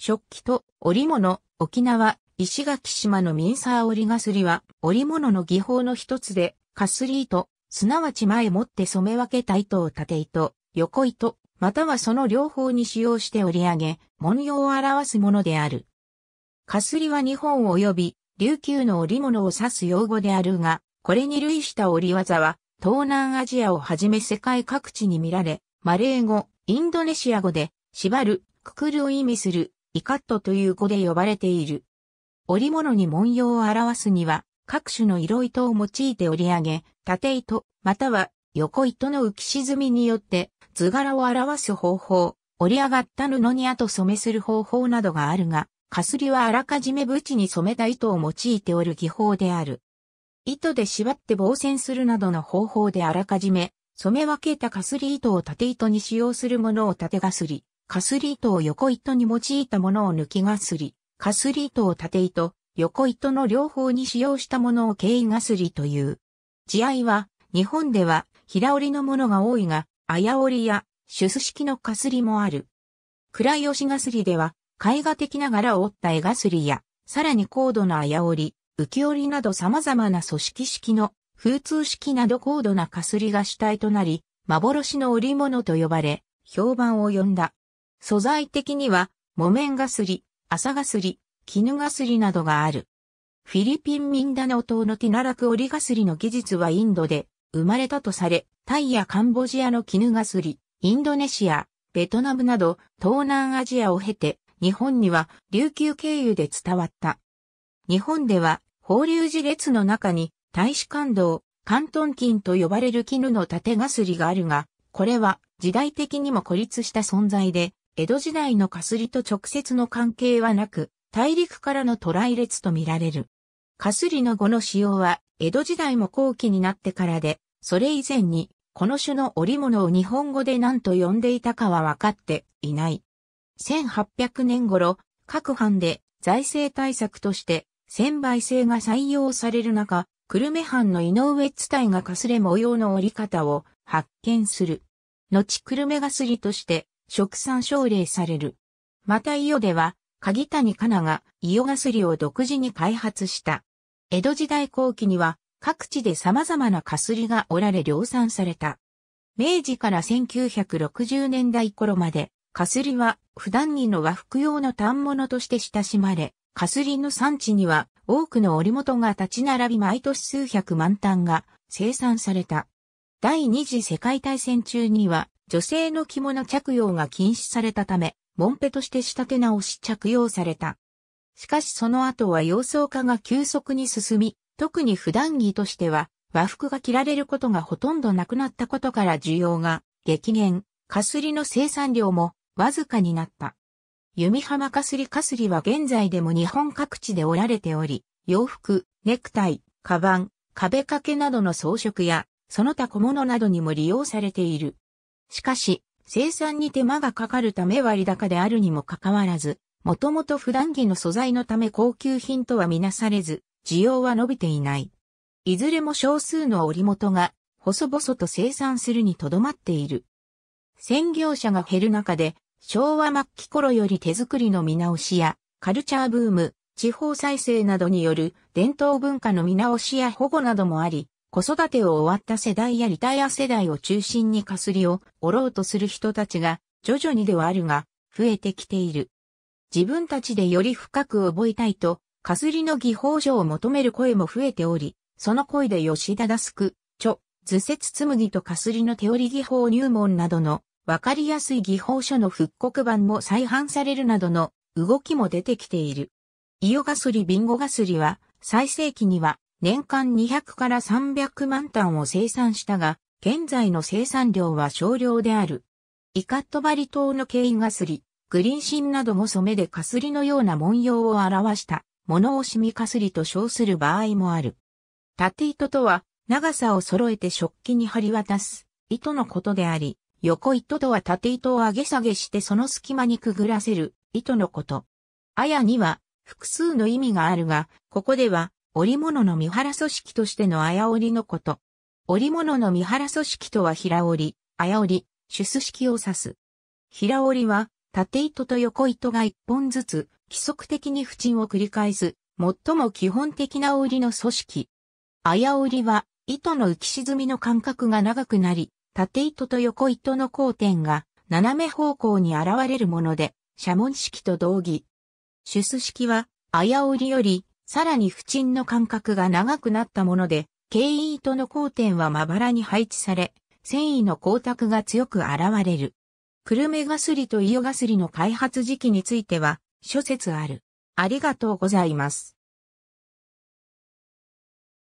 食器と織物、沖縄、石垣島のミンサー織がすりは、織物の技法の一つで、かすり糸、すなわち前もって染め分けた糸を縦糸、横糸、またはその両方に使用して織り上げ、文様を表すものである。かすりは日本及び琉球の織物を指す用語であるが、これに類した織技は、東南アジアをはじめ世界各地に見られ、マレー語、インドネシア語で、縛る、くくるを意味する、イカットという語で呼ばれている。織物に文様を表すには、各種の色糸を用いて織り上げ、縦糸、または横糸の浮き沈みによって図柄を表す方法、織り上がった布に後染めする方法などがあるが、かすりはあらかじめブチに染めた糸を用いておる技法である。糸で縛って防染するなどの方法であらかじめ、染め分けたかすり糸を縦糸に使用するものを縦かすり、かすり糸を横糸に用いたものを抜きがすり、かすり糸を縦糸、横糸の両方に使用したものを経緯がすりという。地合は、日本では平織りのものが多いが、綾織りや、手す式のかすりもある。倉吉がすりでは、絵画的な柄を折った絵がすりや、さらに高度な綾織り、浮き織りなど様々な組織式の風通式など高度なかすりが主体となり、幻の織物と呼ばれ、評判を呼んだ。素材的には、木綿がすり、麻がすり、絹がすりなどがある。フィリピンミンダナオ島のティナラクオリガスリの技術はインドで生まれたとされ、タイやカンボジアの絹がすり、インドネシア、ベトナムなど東南アジアを経て日本には琉球経由で伝わった。日本では法隆寺列の中に大使館道、関東金と呼ばれる絹の縦がすりがあるが、これは時代的にも孤立した存在で、江戸時代のかすりと直接の関係はなく、大陸からの渡来列とみられる。かすりの語の使用は、江戸時代も後期になってからで、それ以前に、この種の織物を日本語で何と呼んでいたかは分かっていない。1800年頃、各藩で財政対策として、千倍制が採用される中、久留米藩の井上地帯がかすれ模様の織り方を発見する。後久留米がすりとして食産奨励される。また伊予では、鍵谷香奈が伊予ガスリを独自に開発した。江戸時代後期には各地で様々なかすりがおられ量産された。明治から1960年代頃まで、かすりは普段着の和服用の単物として親しまれ、かすりの産地には多くの織元が立ち並び毎年数百万単が生産された。第二次世界大戦中には女性の着物着用が禁止されたため、モンペとして仕立て直し着用された。しかしその後は洋装化が急速に進み、特に普段着としては和服が着られることがほとんどなくなったことから需要が激減、かすりの生産量もわずかになった。弓浜かすりかすりは現在でも日本各地で織られており、洋服、ネクタイ、カバン、壁掛けなどの装飾や、その他小物などにも利用されている。しかし、生産に手間がかかるため割高であるにもかかわらず、もともと普段着の素材のため高級品とはみなされず、需要は伸びていない。いずれも少数の織元が、細々と生産するにとどまっている。専業者が減る中で、昭和末期頃より手作りの見直しや、カルチャーブーム、地方再生などによる伝統文化の見直しや保護などもあり、子育てを終わった世代やリタイア世代を中心にかすりを折ろうとする人たちが徐々にではあるが増えてきている。自分たちでより深く覚えたいと、かすりの技法書を求める声も増えており、その声で吉田すく、ち著、図説紬とかすりの手織り技法入門などのわかりやすい技法書の復刻版も再販されるなどの動きも出てきている。イ予ガスリビンゴガスリは最盛期には年間200から300万単を生産したが、現在の生産量は少量である。イカットバリ島のケイガスリ、グリンシンなども染めでかすりのような文様を表したものを染みかすりと称する場合もある。縦糸とは長さを揃えて食器に張り渡す糸のことであり、横糸とは縦糸を上げ下げしてその隙間にくぐらせる糸のこと。あやには複数の意味があるが、ここでは織物の見原組織としての綾織のこと。織物の見原組織とは平織、綾織、出組式を指す。平織は、縦糸と横糸が一本ずつ、規則的に不沈を繰り返す、最も基本的な織の組織。綾織は、糸の浮き沈みの間隔が長くなり、縦糸と横糸の交点が、斜め方向に現れるもので、斜門式と同義。出組式は、綾織より、さらに不沈の間隔が長くなったもので、経糸の交点はまばらに配置され、繊維の光沢が強く現れる。クルメガスリとイオガスリの開発時期については諸説ある。ありがとうございます。